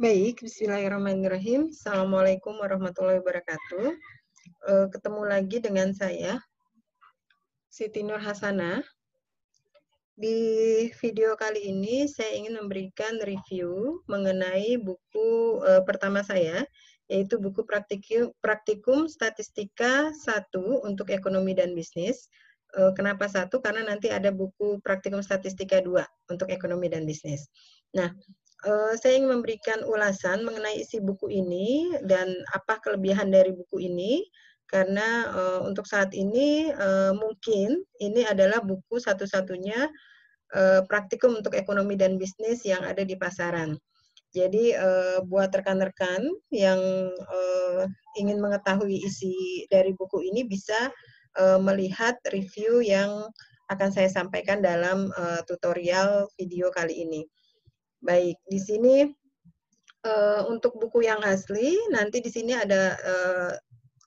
Baik, bismillahirrahmanirrahim. Assalamualaikum warahmatullahi wabarakatuh. Eh, ketemu lagi dengan saya, Siti Nur Hasanah. Di video kali ini, saya ingin memberikan review mengenai buku eh, pertama saya, yaitu buku Praktikum, Statistika 1 untuk Ekonomi dan Bisnis. Eh, kenapa satu? Karena nanti ada buku Praktikum Statistika 2 untuk Ekonomi dan Bisnis. Nah, Eh, saya ingin memberikan ulasan mengenai isi buku ini dan apa kelebihan dari buku ini karena uh, untuk saat ini uh, mungkin ini adalah buku satu-satunya uh, praktikum untuk ekonomi dan bisnis yang ada di pasaran. Jadi uh, buat rekan-rekan yang uh, ingin mengetahui isi dari buku ini bisa uh, melihat review yang akan saya sampaikan dalam uh, tutorial video kali ini. Baik, di sini uh, untuk buku yang asli nanti di sini ada uh,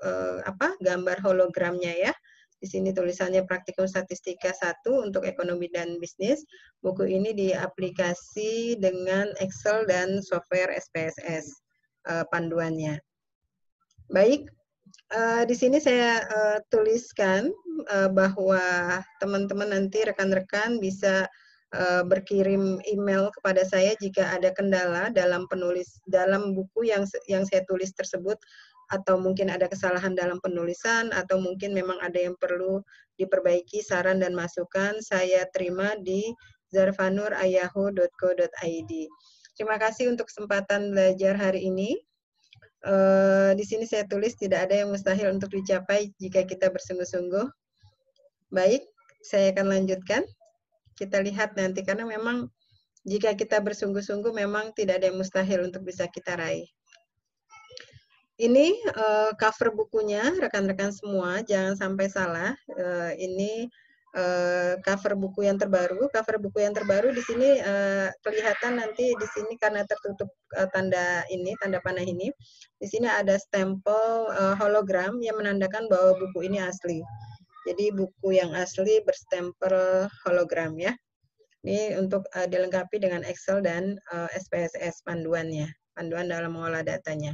uh, apa gambar hologramnya ya. Di sini tulisannya Praktikum Statistika 1 untuk Ekonomi dan Bisnis. Buku ini diaplikasi dengan Excel dan software SPSS uh, panduannya. Baik, uh, di sini saya uh, tuliskan uh, bahwa teman-teman nanti rekan-rekan bisa Eh, berkirim email kepada saya jika ada kendala dalam penulis dalam buku yang yang saya tulis tersebut atau mungkin ada kesalahan dalam penulisan atau mungkin memang ada yang perlu diperbaiki saran dan masukan saya terima di zarfanurayahu.co.id. Terima kasih untuk kesempatan belajar hari ini. Uh, di sini saya tulis tidak ada yang mustahil untuk dicapai jika kita bersungguh-sungguh. Baik, saya akan lanjutkan kita lihat nanti karena memang jika kita bersungguh-sungguh memang tidak ada yang mustahil untuk bisa kita raih. Ini uh, cover bukunya rekan-rekan semua, jangan sampai salah. Uh, ini uh, cover buku yang terbaru. Cover buku yang terbaru di sini uh, kelihatan nanti di sini karena tertutup uh, tanda ini, tanda panah ini. Di sini ada stempel uh, hologram yang menandakan bahwa buku ini asli. Jadi buku yang asli berstempel hologram ya. Ini untuk uh, dilengkapi dengan Excel dan uh, eh, SPSS panduannya, panduan dalam mengolah datanya.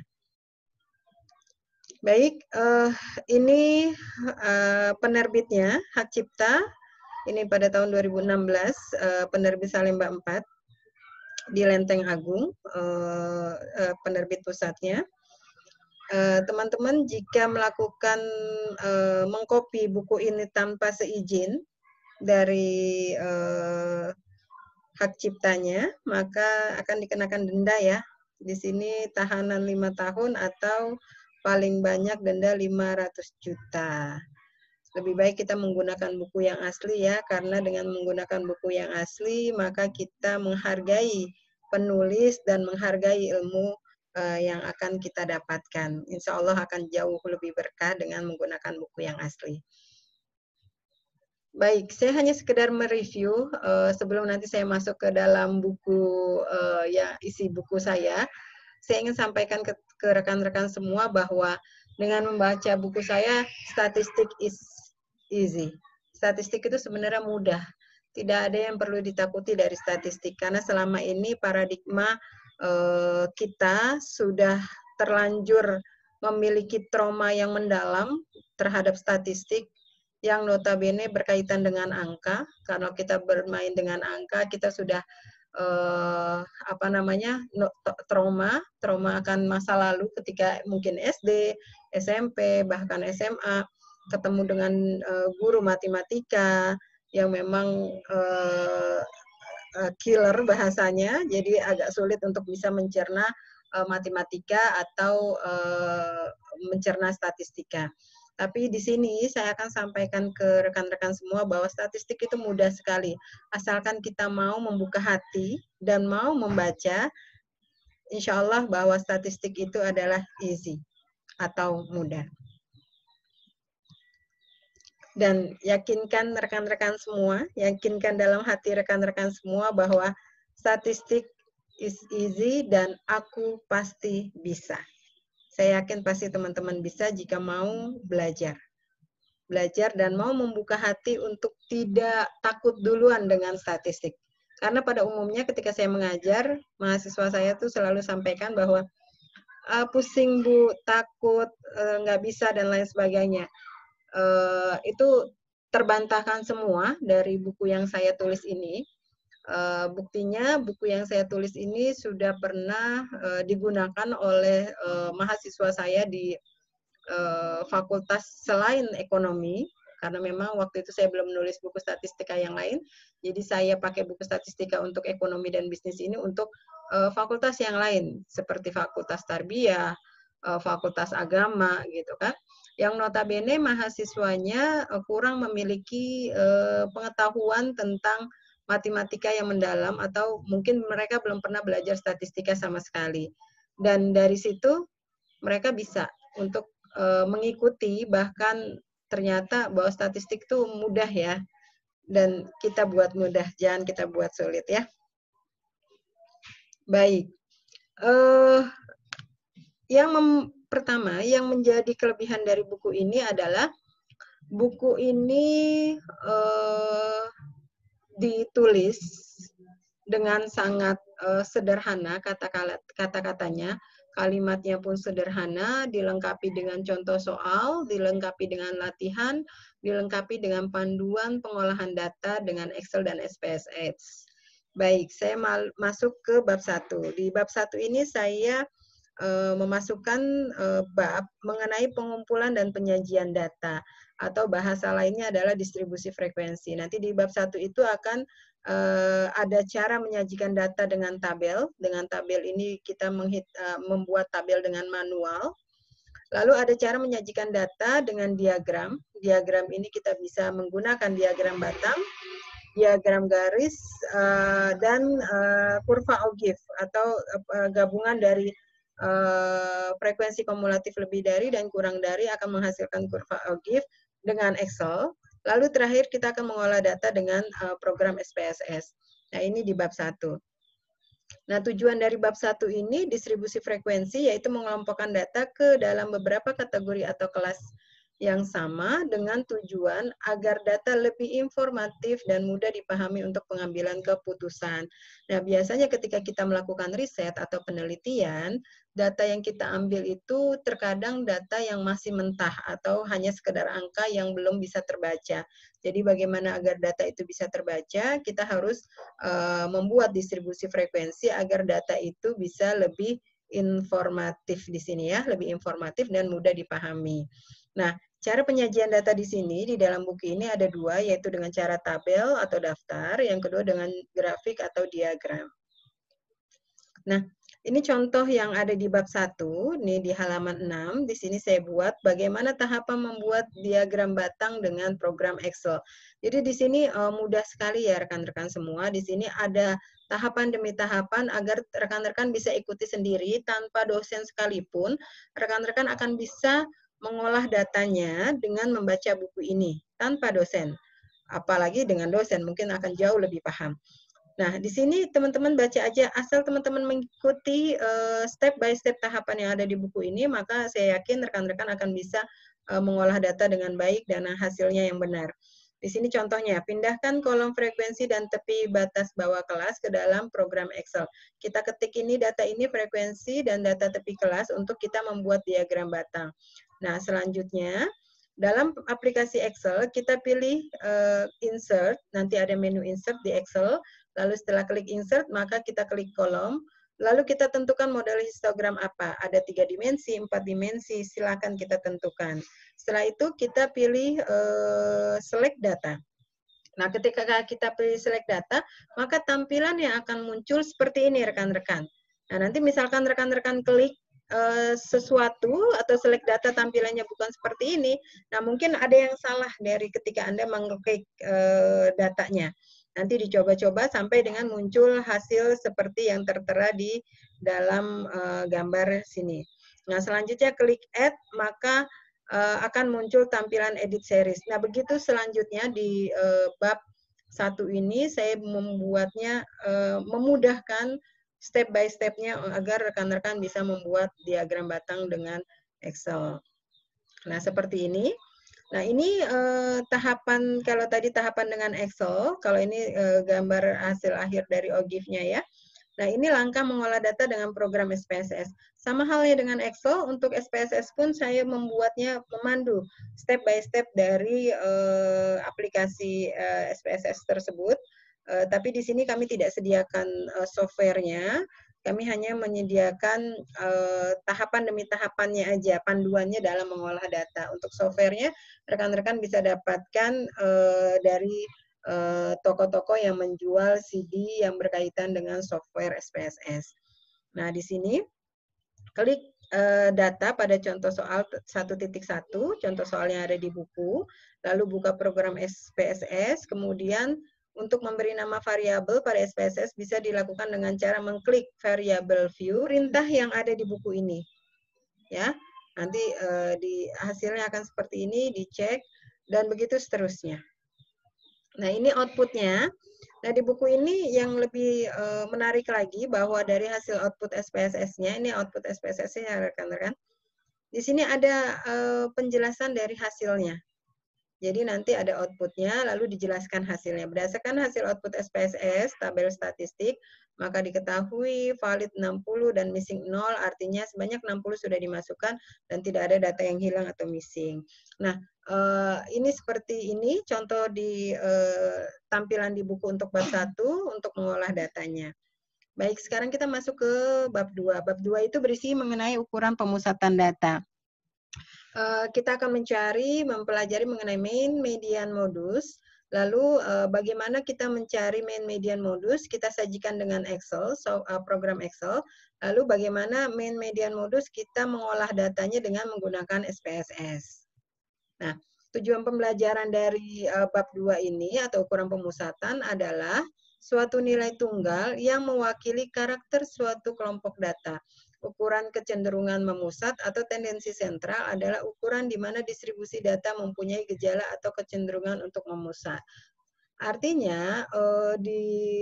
Baik, uh, ini uh, penerbitnya hak cipta. Ini pada tahun 2016 uh, penerbit Salemba 4 di Lenteng Agung uh, uh, penerbit pusatnya. Eh, teman-teman jika melakukan uh, mengcopy buku ini tanpa seizin dari uh, hak ciptanya, maka akan dikenakan denda ya. Di sini tahanan lima tahun atau paling banyak denda 500 juta. Lebih baik kita menggunakan buku yang asli ya, karena dengan menggunakan buku yang asli, maka kita menghargai penulis dan menghargai ilmu uh, yang akan kita dapatkan. Insya Allah akan jauh lebih berkah dengan menggunakan buku yang asli. Baik, saya hanya sekedar mereview uh, sebelum nanti saya masuk ke dalam buku uh, ya isi buku saya. Saya ingin sampaikan ke rekan-rekan semua bahwa dengan membaca buku saya, statistik is easy. Statistik itu sebenarnya mudah. Tidak ada yang perlu ditakuti dari statistik karena selama ini paradigma Eh, kita sudah terlanjur memiliki trauma yang mendalam terhadap statistik yang notabene berkaitan dengan angka. Kalau kita bermain dengan angka, kita sudah eh, apa namanya trauma, trauma akan masa lalu ketika mungkin SD, SMP, bahkan SMA ketemu dengan eh, guru matematika yang memang eh, Eh, killer bahasanya, jadi agak sulit untuk bisa mencerna uh, matematika atau uh, mencerna statistika. Tapi di sini saya akan sampaikan ke rekan-rekan semua bahwa statistik itu mudah sekali. Asalkan kita mau membuka hati dan mau membaca, insya Allah bahwa statistik itu adalah easy atau mudah dan yakinkan rekan-rekan semua, yakinkan dalam hati rekan-rekan semua bahwa statistik is easy dan aku pasti bisa. Saya yakin pasti teman-teman bisa jika mau belajar. Belajar dan mau membuka hati untuk tidak takut duluan dengan statistik. Karena pada umumnya ketika saya mengajar, mahasiswa saya tuh selalu sampaikan bahwa ah, pusing bu, takut, eh, nggak bisa, dan lain sebagainya uh, itu terbantahkan semua dari buku yang saya tulis ini. Uh, buktinya buku yang saya tulis ini sudah pernah uh, digunakan oleh uh, mahasiswa saya di uh, fakultas selain ekonomi karena memang waktu itu saya belum menulis buku statistika yang lain. Jadi saya pakai buku statistika untuk ekonomi dan bisnis ini untuk uh, fakultas yang lain seperti fakultas tarbiyah, uh, fakultas agama gitu kan. Uh, yang notabene mahasiswanya eh, kurang memiliki eh, pengetahuan tentang matematika yang mendalam atau mungkin mereka belum pernah belajar statistika sama sekali. Dan dari situ mereka bisa untuk eh, mengikuti bahkan ternyata bahwa statistik itu mudah ya. Dan kita buat mudah, jangan kita buat sulit ya. Baik. Uh, yang mem, pertama yang menjadi kelebihan dari buku ini adalah buku ini uh, ditulis dengan sangat uh, sederhana kata-katanya, kalimatnya pun sederhana, dilengkapi dengan contoh soal, dilengkapi dengan latihan, dilengkapi dengan panduan pengolahan data dengan Excel dan SPSS. Baik, saya masuk ke bab satu Di bab satu ini saya Eh, memasukkan eh, bab mengenai pengumpulan dan penyajian data atau bahasa lainnya adalah distribusi frekuensi. Nanti di bab satu itu akan eh, ada cara menyajikan data dengan tabel. Dengan tabel ini kita membuat tabel dengan manual. Lalu ada cara menyajikan data dengan diagram. Diagram ini kita bisa menggunakan diagram batang, diagram garis, dan kurva ogive atau gabungan dari Eh, frekuensi kumulatif lebih dari dan kurang dari akan menghasilkan kurva OGIF dengan Excel. Lalu terakhir kita akan mengolah data dengan eh, program SPSS. Nah, ini di bab 1. Nah, tujuan dari bab 1 ini distribusi frekuensi yaitu mengelompokkan data ke dalam beberapa kategori atau kelas yang sama dengan tujuan agar data lebih informatif dan mudah dipahami untuk pengambilan keputusan. Nah, biasanya ketika kita melakukan riset atau penelitian, data yang kita ambil itu terkadang data yang masih mentah atau hanya sekedar angka yang belum bisa terbaca. Jadi bagaimana agar data itu bisa terbaca, kita harus uh, membuat distribusi frekuensi agar data itu bisa lebih informatif di sini ya, lebih informatif dan mudah dipahami. Nah, cara penyajian data di sini di dalam buku ini ada dua, yaitu dengan cara tabel atau daftar, yang kedua dengan grafik atau diagram. Nah, ini contoh yang ada di bab 1, nih di halaman 6. Di sini saya buat bagaimana tahapan membuat diagram batang dengan program Excel. Jadi di sini eh, mudah sekali ya rekan-rekan semua. Di sini ada tahapan demi tahapan agar rekan-rekan bisa ikuti sendiri tanpa dosen sekalipun. Rekan-rekan akan bisa mengolah datanya dengan membaca buku ini tanpa dosen apalagi dengan dosen mungkin akan jauh lebih paham. Nah, di sini teman-teman baca aja asal teman-teman mengikuti uh, step by step tahapan yang ada di buku ini, maka saya yakin rekan-rekan akan bisa uh, mengolah data dengan baik dan hasilnya yang benar. Di sini contohnya, pindahkan kolom frekuensi dan tepi batas bawah kelas ke dalam program Excel. Kita ketik ini data ini frekuensi dan data tepi kelas untuk kita membuat diagram batang. Nah, selanjutnya dalam aplikasi Excel, kita pilih uh, insert, nanti ada menu insert di Excel, lalu setelah klik insert, maka kita klik kolom, lalu kita tentukan model histogram apa. Ada tiga dimensi, empat dimensi, silakan kita tentukan. Setelah itu kita pilih uh, select data. Nah, ketika kita pilih select data, maka tampilan yang akan muncul seperti ini, rekan-rekan. Nah, nanti misalkan rekan-rekan klik Eh, sesuatu atau select data tampilannya bukan seperti ini, nah mungkin ada yang salah dari ketika Anda mengklik eh, datanya. Nanti dicoba-coba sampai dengan muncul hasil seperti yang tertera di dalam eh, gambar sini. Nah, selanjutnya klik add, maka akan muncul tampilan edit series. Nah, begitu selanjutnya di bab satu ini saya membuatnya memudahkan step by stepnya agar rekan-rekan bisa membuat diagram batang dengan Excel. Nah, seperti ini. Nah, ini eh, tahapan, kalau tadi tahapan dengan Excel, kalau ini eh, gambar hasil akhir dari OGIF-nya ya. Nah, ini langkah mengolah data dengan program SPSS. Sama halnya dengan Excel, untuk SPSS pun saya membuatnya memandu step by step dari eh, aplikasi eh, SPSS tersebut. Uh, tapi di sini kami tidak sediakan uh, softwarenya, kami hanya menyediakan uh, tahapan demi tahapannya aja, panduannya dalam mengolah data. Untuk softwarenya, rekan-rekan bisa dapatkan uh, dari toko-toko uh, yang menjual CD yang berkaitan dengan software SPSS. Nah, di sini klik uh, data pada contoh soal 1.1, contoh soal yang ada di buku, lalu buka program SPSS, kemudian untuk memberi nama variabel pada SPSS bisa dilakukan dengan cara mengklik variable view rintah yang ada di buku ini. Ya, nanti eh, di hasilnya akan seperti ini dicek dan begitu seterusnya. Nah, ini outputnya. Nah, di buku ini yang lebih eh, menarik lagi bahwa dari hasil output SPSS-nya, ini output SPSS-nya rekan-rekan. Di sini ada eh, penjelasan dari hasilnya jadi nanti ada outputnya, lalu dijelaskan hasilnya. Berdasarkan hasil output SPSS, tabel statistik, maka diketahui valid 60 dan missing 0, artinya sebanyak 60 sudah dimasukkan dan tidak ada data yang hilang atau missing. Nah, eh, ini seperti ini, contoh di eh, tampilan di buku untuk bab 1 untuk mengolah datanya. Baik, sekarang kita masuk ke bab 2. Bab 2 itu berisi mengenai ukuran pemusatan data. Eh, kita akan mencari, mempelajari mengenai main median modus. Lalu uh, bagaimana kita mencari main median modus? Kita sajikan dengan Excel, so, uh, program Excel. Lalu bagaimana main median modus kita mengolah datanya dengan menggunakan SPSS. Nah, tujuan pembelajaran dari uh, bab 2 ini atau ukuran pemusatan adalah suatu nilai tunggal yang mewakili karakter suatu kelompok data. Ukuran kecenderungan memusat atau tendensi sentral adalah ukuran di mana distribusi data mempunyai gejala atau kecenderungan untuk memusat. Artinya eh, di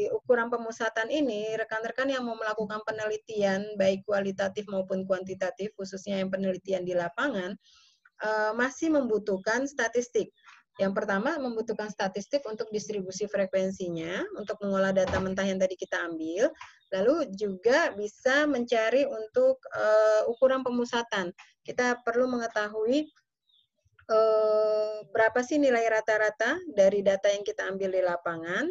ukuran pemusatan ini rekan-rekan yang mau melakukan penelitian baik kualitatif maupun kuantitatif khususnya yang penelitian di lapangan eh, masih membutuhkan statistik yang pertama, membutuhkan statistik untuk distribusi frekuensinya, untuk mengolah data mentah yang tadi kita ambil. Lalu juga bisa mencari untuk uh, ukuran pemusatan. Kita perlu mengetahui uh, berapa sih nilai rata-rata dari data yang kita ambil di lapangan,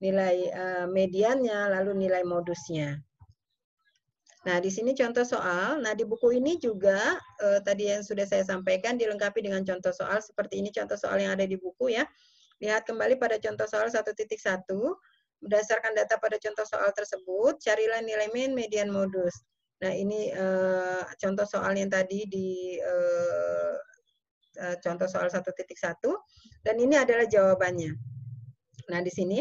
nilai uh, mediannya, lalu nilai modusnya. Nah, di sini contoh soal. Nah, di buku ini juga eh, tadi yang sudah saya sampaikan dilengkapi dengan contoh soal seperti ini contoh soal yang ada di buku ya. Lihat kembali pada contoh soal 1.1. Berdasarkan data pada contoh soal tersebut, carilah nilai min median, modus. Nah, ini eh, contoh soal yang tadi di eh, eh contoh soal 1.1 dan ini adalah jawabannya. Nah, di sini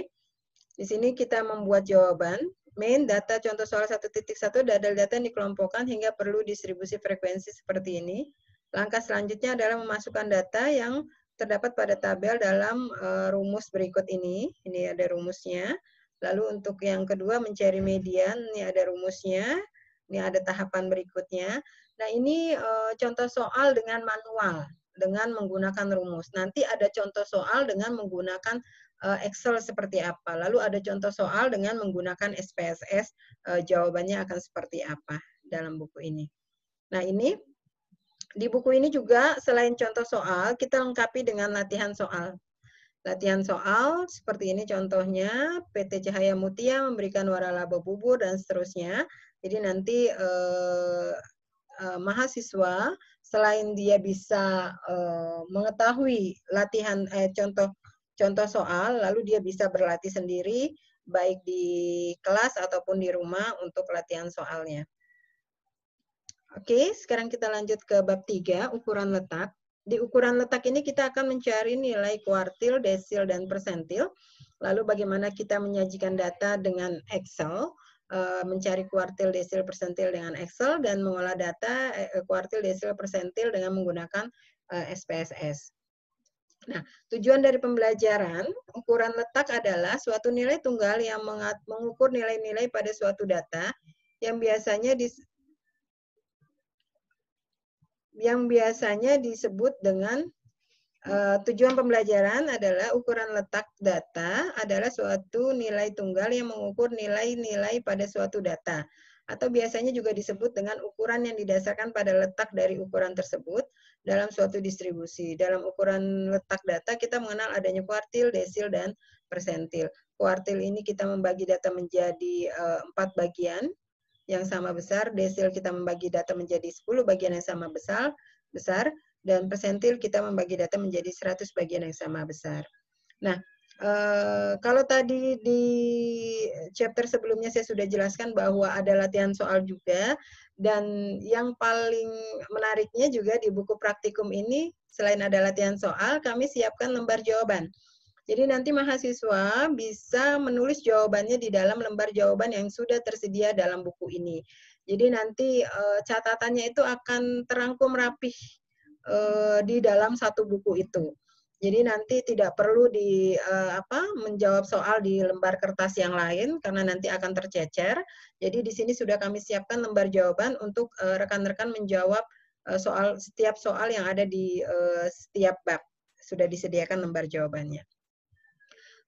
di sini kita membuat jawaban Main data contoh soal 1.1 ada data yang dikelompokkan hingga perlu distribusi frekuensi seperti ini. Langkah selanjutnya adalah memasukkan data yang terdapat pada tabel dalam uh, rumus berikut ini. Ini ada rumusnya. Lalu untuk yang kedua mencari median, ini ada rumusnya. Ini ada tahapan berikutnya. Nah, ini uh, contoh soal dengan manual dengan menggunakan rumus. Nanti ada contoh soal dengan menggunakan Eh, Excel seperti apa. Lalu ada contoh soal dengan menggunakan SPSS, eh, jawabannya akan seperti apa dalam buku ini. Nah, ini di buku ini juga selain contoh soal, kita lengkapi dengan latihan soal. Latihan soal seperti ini contohnya, PT Cahaya Mutia memberikan waralaba bubur dan seterusnya. Jadi nanti eh, eh, mahasiswa selain dia bisa eh, mengetahui latihan eh, contoh contoh soal, lalu dia bisa berlatih sendiri, baik di kelas ataupun di rumah untuk latihan soalnya. Oke, sekarang kita lanjut ke bab tiga, ukuran letak. Di ukuran letak ini kita akan mencari nilai kuartil, desil, dan persentil. Lalu bagaimana kita menyajikan data dengan Excel eh, mencari kuartil, desil, persentil dengan Excel dan mengolah data eh, kuartil, desil, persentil dengan menggunakan SPSS. Eh, Nah, tujuan dari pembelajaran ukuran letak adalah suatu nilai tunggal yang mengukur nilai-nilai pada suatu data yang biasanya dis yang biasanya disebut dengan uh, tujuan pembelajaran adalah ukuran letak data adalah suatu nilai tunggal yang mengukur nilai-nilai pada suatu data atau biasanya juga disebut dengan ukuran yang didasarkan pada letak dari ukuran tersebut dalam suatu distribusi. Dalam ukuran letak data kita mengenal adanya kuartil, desil, dan persentil. Kuartil ini kita membagi data menjadi eh, empat bagian yang sama besar, desil kita membagi data menjadi 10 bagian yang sama besar, besar dan persentil kita membagi data menjadi 100 bagian yang sama besar. Nah, Eh, kalau tadi di chapter sebelumnya saya sudah jelaskan bahwa ada latihan soal juga dan yang paling menariknya juga di buku praktikum ini selain ada latihan soal kami siapkan lembar jawaban. Jadi nanti mahasiswa bisa menulis jawabannya di dalam lembar jawaban yang sudah tersedia dalam buku ini. Jadi nanti uh, catatannya itu akan terangkum rapih uh, di dalam satu buku itu. Jadi nanti tidak perlu di uh, apa menjawab soal di lembar kertas yang lain karena nanti akan tercecer. Jadi di sini sudah kami siapkan lembar jawaban untuk eh, rekan-rekan uh, menjawab uh, soal setiap soal yang ada di uh, setiap bab. Sudah disediakan lembar jawabannya.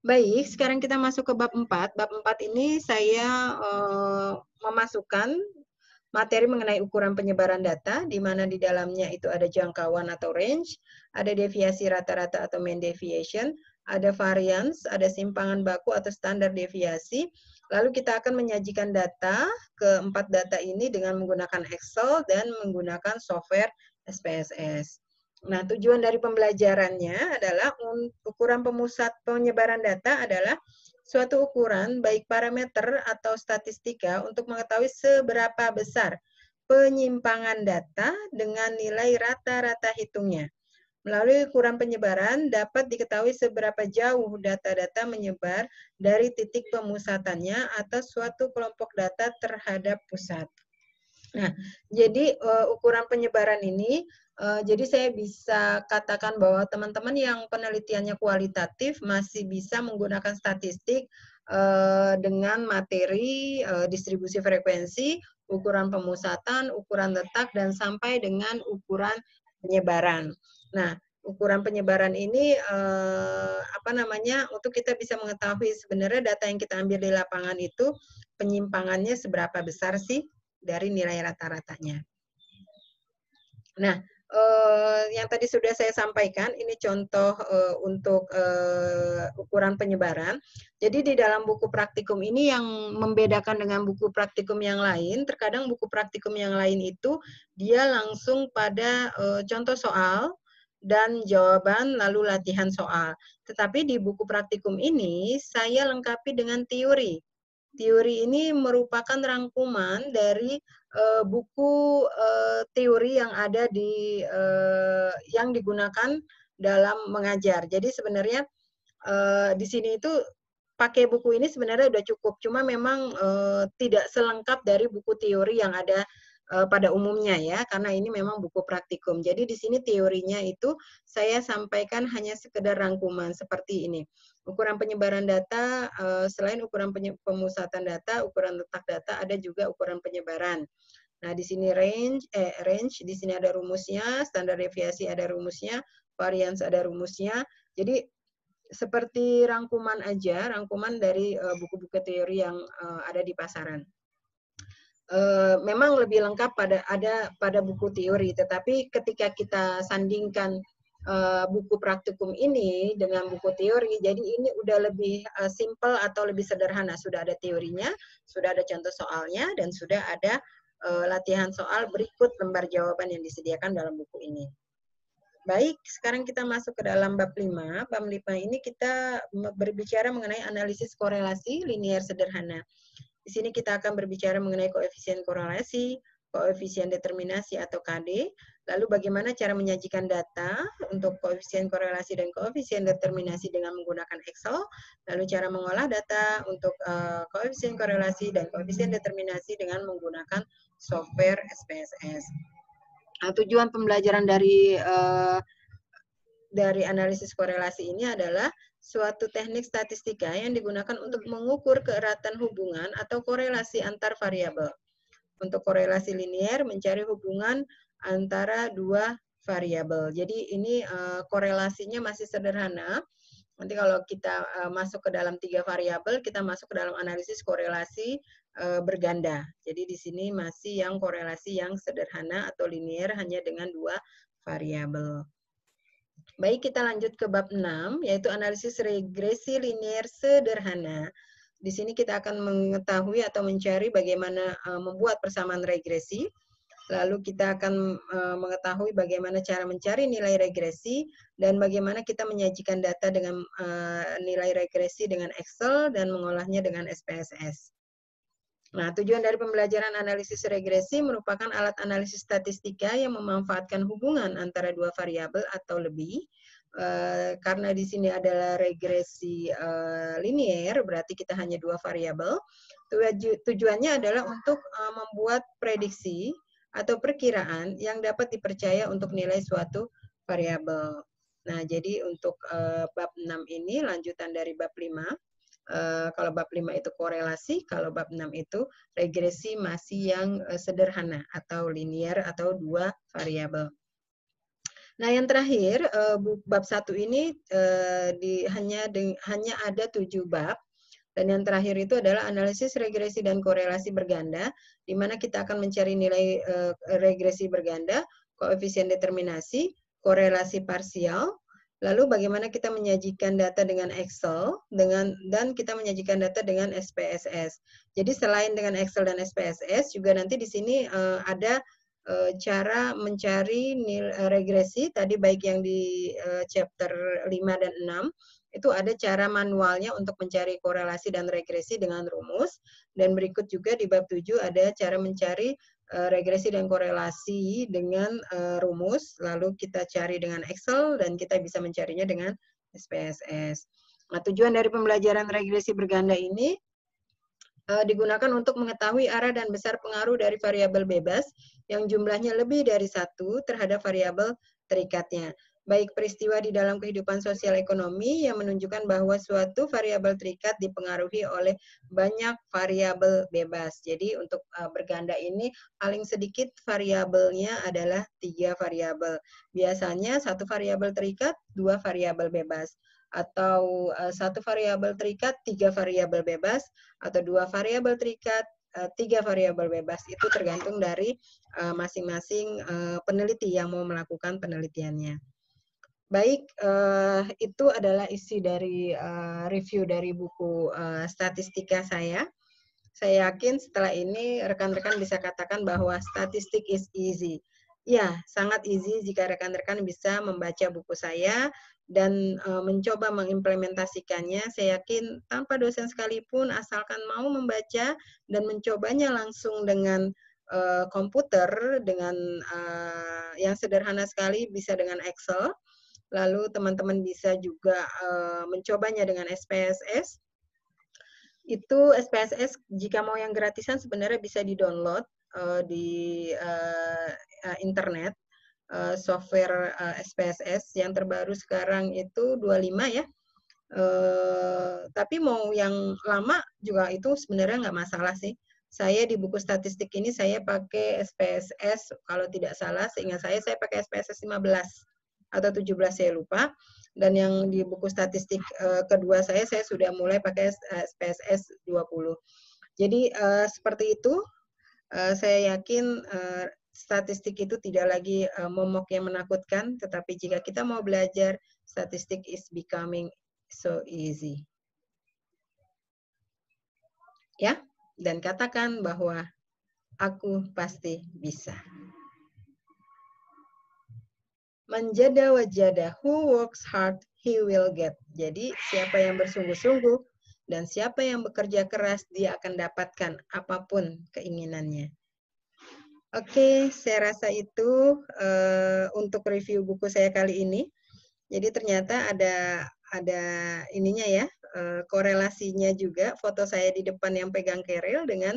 Baik, sekarang kita masuk ke bab 4. Bab 4 ini saya uh, memasukkan materi mengenai ukuran penyebaran data, di mana di dalamnya itu ada jangkauan atau range, ada deviasi rata-rata atau mean deviation, ada variance, ada simpangan baku atau standar deviasi. Lalu kita akan menyajikan data, ke empat data ini dengan menggunakan Excel dan menggunakan software SPSS. Nah, tujuan dari pembelajarannya adalah ukuran pemusat penyebaran data adalah suatu ukuran, baik parameter atau statistika, untuk mengetahui seberapa besar penyimpangan data dengan nilai rata-rata hitungnya. Melalui ukuran penyebaran dapat diketahui seberapa jauh data-data menyebar dari titik pemusatannya atau suatu kelompok data terhadap pusat. Nah, jadi uh, ukuran penyebaran ini, uh, jadi saya bisa katakan bahwa teman-teman yang penelitiannya kualitatif masih bisa menggunakan statistik uh, dengan materi uh, distribusi frekuensi, ukuran pemusatan, ukuran letak, dan sampai dengan ukuran penyebaran. Nah, ukuran penyebaran ini eh, apa namanya untuk kita bisa mengetahui sebenarnya data yang kita ambil di lapangan itu penyimpangannya seberapa besar sih dari nilai rata-ratanya. Nah, eh, yang tadi sudah saya sampaikan, ini contoh eh, untuk eh, ukuran penyebaran. Jadi di dalam buku praktikum ini yang membedakan dengan buku praktikum yang lain, terkadang buku praktikum yang lain itu dia langsung pada eh, contoh soal dan jawaban lalu latihan soal. Tetapi di buku praktikum ini saya lengkapi dengan teori. Teori ini merupakan rangkuman dari uh, buku uh, teori yang ada di uh, yang digunakan dalam mengajar. Jadi sebenarnya uh, di sini itu pakai buku ini sebenarnya sudah cukup, cuma memang uh, tidak selengkap dari buku teori yang ada Eh, pada umumnya ya, karena ini memang buku praktikum. Jadi di sini teorinya itu saya sampaikan hanya sekedar rangkuman seperti ini. Ukuran penyebaran data, eh, selain ukuran pemusatan data, ukuran letak data, ada juga ukuran penyebaran. Nah, di sini range, eh, range, di sini ada rumusnya, standar deviasi ada rumusnya, variance ada rumusnya. Jadi seperti rangkuman aja, rangkuman dari eh, buku-buku teori yang ada di pasaran. Eh, memang lebih lengkap pada ada pada buku teori, tetapi ketika kita sandingkan uh, buku praktikum ini dengan buku teori, jadi ini udah lebih uh, simple atau lebih sederhana. Sudah ada teorinya, sudah ada contoh soalnya, dan sudah ada uh, latihan soal berikut lembar jawaban yang disediakan dalam buku ini. Baik, sekarang kita masuk ke dalam bab 5. Bab 5 ini kita berbicara mengenai analisis korelasi linear sederhana. Di sini kita akan berbicara mengenai koefisien korelasi, koefisien determinasi atau KD, lalu bagaimana cara menyajikan data untuk koefisien korelasi dan koefisien determinasi dengan menggunakan Excel, lalu cara mengolah data untuk eh, koefisien korelasi dan koefisien determinasi dengan menggunakan software SPSS. Nah, tujuan pembelajaran dari uh, dari analisis korelasi ini adalah suatu teknik statistika yang digunakan untuk mengukur keeratan hubungan atau korelasi antar variabel. Untuk korelasi linier mencari hubungan antara dua variabel. Jadi ini eh, korelasinya masih sederhana. Nanti kalau kita eh, masuk ke dalam tiga variabel, kita masuk ke dalam analisis korelasi eh, berganda. Jadi di sini masih yang korelasi yang sederhana atau linier hanya dengan dua variabel. Baik, kita lanjut ke bab 6, yaitu analisis regresi linier sederhana. Di sini kita akan mengetahui atau mencari bagaimana eh, membuat persamaan regresi. Lalu kita akan eh, mengetahui bagaimana cara mencari nilai regresi dan bagaimana kita menyajikan data dengan eh, nilai regresi dengan Excel dan mengolahnya dengan SPSS. Nah, tujuan dari pembelajaran analisis regresi merupakan alat analisis statistika yang memanfaatkan hubungan antara dua variabel atau lebih. E, karena di sini adalah regresi e, linier, berarti kita hanya dua variabel. Tujuannya adalah untuk e, membuat prediksi atau perkiraan yang dapat dipercaya untuk nilai suatu variabel. Nah, jadi untuk e, bab 6 ini lanjutan dari bab 5 Eh, kalau bab 5 itu korelasi, kalau bab 6 itu regresi masih yang eh, sederhana atau linear atau dua variabel. Nah, yang terakhir eh, bab satu ini di, hanya hanya ada tujuh bab dan yang terakhir itu adalah analisis regresi dan korelasi berganda, di mana kita akan mencari nilai regresi berganda, koefisien determinasi, korelasi parsial, Lalu bagaimana kita menyajikan data dengan Excel dengan dan kita menyajikan data dengan SPSS. Jadi selain dengan Excel dan SPSS juga nanti di sini uh, ada uh, cara mencari nil, uh, regresi tadi baik yang di uh, chapter 5 dan 6 itu ada cara manualnya untuk mencari korelasi dan regresi dengan rumus dan berikut juga di bab 7 ada cara mencari Eh, regresi dan korelasi dengan eh, rumus, lalu kita cari dengan Excel dan kita bisa mencarinya dengan SPSS. Nah, tujuan dari pembelajaran regresi berganda ini eh, digunakan untuk mengetahui arah dan besar pengaruh dari variabel bebas yang jumlahnya lebih dari satu terhadap variabel terikatnya baik peristiwa di dalam kehidupan sosial ekonomi yang menunjukkan bahwa suatu variabel terikat dipengaruhi oleh banyak variabel bebas. Jadi untuk eh, berganda ini paling sedikit variabelnya adalah tiga variabel. Biasanya satu variabel terikat, dua variabel bebas atau eh, satu variabel terikat, tiga variabel bebas atau dua variabel terikat, eh, tiga variabel bebas itu tergantung dari masing-masing peneliti yang mau melakukan penelitiannya. Baik, uh, itu adalah isi dari uh, review dari buku uh, statistika saya. Saya yakin setelah ini rekan-rekan bisa katakan bahwa statistik is easy. Ya, sangat easy jika rekan-rekan bisa membaca buku saya dan uh, mencoba mengimplementasikannya. Saya yakin tanpa dosen sekalipun asalkan mau membaca dan mencobanya langsung dengan uh, komputer dengan uh, yang sederhana sekali bisa dengan Excel lalu teman-teman bisa juga uh, mencobanya dengan SPSS. Itu SPSS jika mau yang gratisan sebenarnya bisa di-download uh, di uh, internet uh, software uh, SPSS yang terbaru sekarang itu 25 ya. Uh, tapi mau yang lama juga itu sebenarnya nggak masalah sih. Saya di buku statistik ini saya pakai SPSS kalau tidak salah seingat saya saya pakai SPSS 15 atau 17 saya lupa dan yang di buku statistik eh, kedua saya saya sudah mulai pakai SPSS eh, 20. Jadi eh, seperti itu saya yakin statistik itu tidak lagi uh, momok yang menakutkan tetapi jika kita mau belajar statistik is becoming so easy. Ya, dan katakan bahwa aku pasti bisa. Manjada wajada, who works hard, he will get. Jadi siapa yang bersungguh-sungguh dan siapa yang bekerja keras, dia akan dapatkan apapun keinginannya. Oke, okay, saya rasa itu uh, untuk review buku saya kali ini. Jadi ternyata ada ada ininya ya, uh, korelasinya juga foto saya di depan yang pegang keril dengan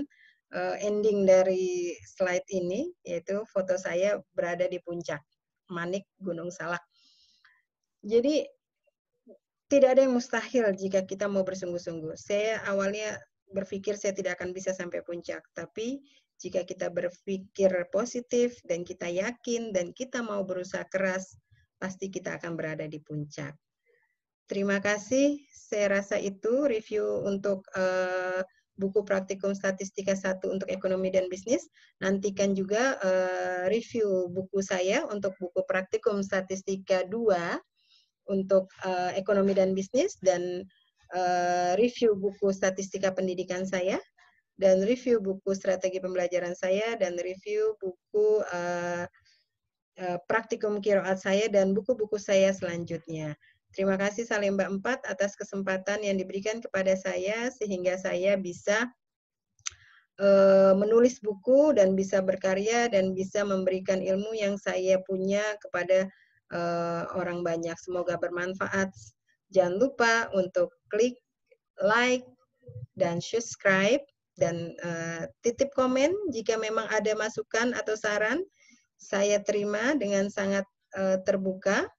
uh, ending dari slide ini, yaitu foto saya berada di puncak. Manik Gunung Salak. Jadi tidak ada yang mustahil jika kita mau bersungguh-sungguh. Saya awalnya berpikir saya tidak akan bisa sampai puncak, tapi jika kita berpikir positif dan kita yakin dan kita mau berusaha keras, pasti kita akan berada di puncak. Terima kasih. Saya rasa itu review untuk uh, buku praktikum statistika Satu untuk ekonomi dan bisnis. Nantikan juga uh, review buku saya untuk buku praktikum statistika Dua untuk uh, ekonomi dan bisnis dan uh, review buku statistika pendidikan saya dan review buku strategi pembelajaran saya dan review buku uh, uh, praktikum kiroat saya dan buku-buku saya selanjutnya. Terima kasih Salemba 4 atas kesempatan yang diberikan kepada saya sehingga saya bisa eh, menulis buku dan bisa berkarya dan bisa memberikan ilmu yang saya punya kepada eh, orang banyak. Semoga bermanfaat. Jangan lupa untuk klik like dan subscribe dan eh, titip komen jika memang ada masukan atau saran. Saya terima dengan sangat terbuka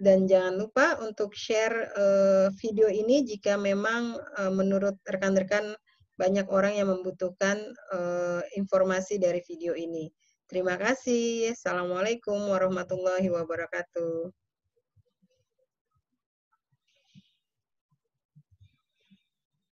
dan jangan lupa untuk share uh, video ini jika memang uh, menurut rekan-rekan banyak orang yang membutuhkan uh, informasi dari video ini. Terima kasih. Assalamualaikum warahmatullahi wabarakatuh.